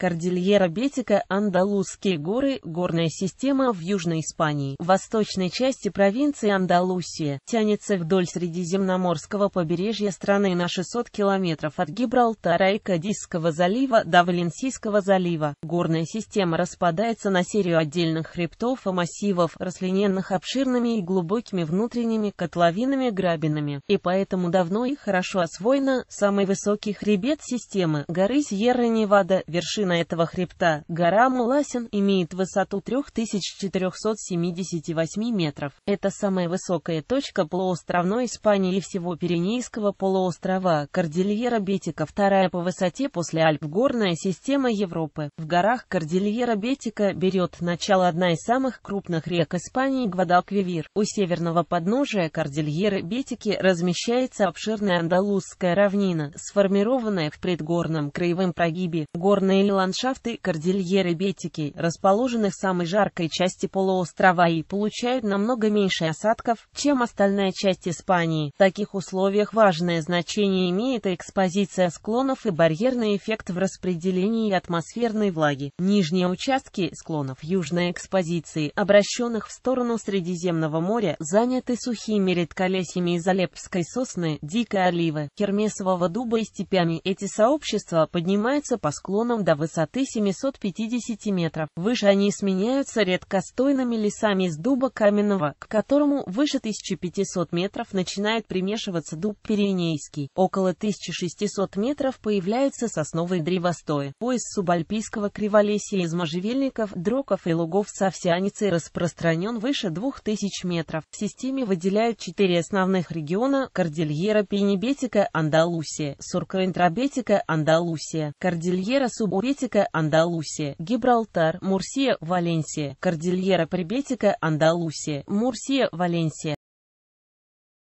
Кордильера Бетика, Андалузские горы, горная система в Южной Испании, в восточной части провинции Андалусия, тянется вдоль Средиземноморского побережья страны на 600 километров от Гибралтара и Кадисского залива до Валенсийского залива. Горная система распадается на серию отдельных хребтов и массивов, расчлененных обширными и глубокими внутренними котловинами грабинами, и поэтому давно и хорошо освоена самый высокий хребет системы, горы Сьерра-Невада, вершина вершина этого хребта, гора Муласин, имеет высоту 3478 метров. Это самая высокая точка полуостровной Испании и всего Пиренейского полуострова, Кордильера Бетика, вторая по высоте после Альп горная система Европы. В горах Кордильера Бетика берет начало одна из самых крупных рек Испании Гвадалквивир. У северного подножия Кордильеры Бетики размещается обширная Андалузская равнина, сформированная в предгорном краевом прогибе. Горные ландшафты кордильеры Бетики, расположенных в самой жаркой части полуострова и получают намного меньше осадков, чем остальная часть Испании. В таких условиях важное значение имеет экспозиция склонов и барьерный эффект в распределении атмосферной влаги. Нижние участки склонов южной экспозиции, обращенных в сторону Средиземного моря, заняты сухими редколесьями из Алепской сосны, дикой оливы, кермесового дуба и степями. Эти сообщества поднимаются по склонам до высоты высоты 750 метров. Выше они сменяются редкостойными лесами из дуба каменного, к которому выше 1500 метров начинает примешиваться дуб Пиренейский. Около 1600 метров появляются сосновые древостои. Пояс субальпийского криволесья из можжевельников, дроков и лугов с овсяницей распространен выше 2000 метров. В системе выделяют четыре основных региона – Кордильера Пенебетика, Андалусия, Суркоинтрабетика, Андалусия, Кордильера Субурет Прибетика, Андалусия, Гибралтар, Мурсия, Валенсия, Кордильера Прибетика, Андалусия, Мурсия, Валенсия.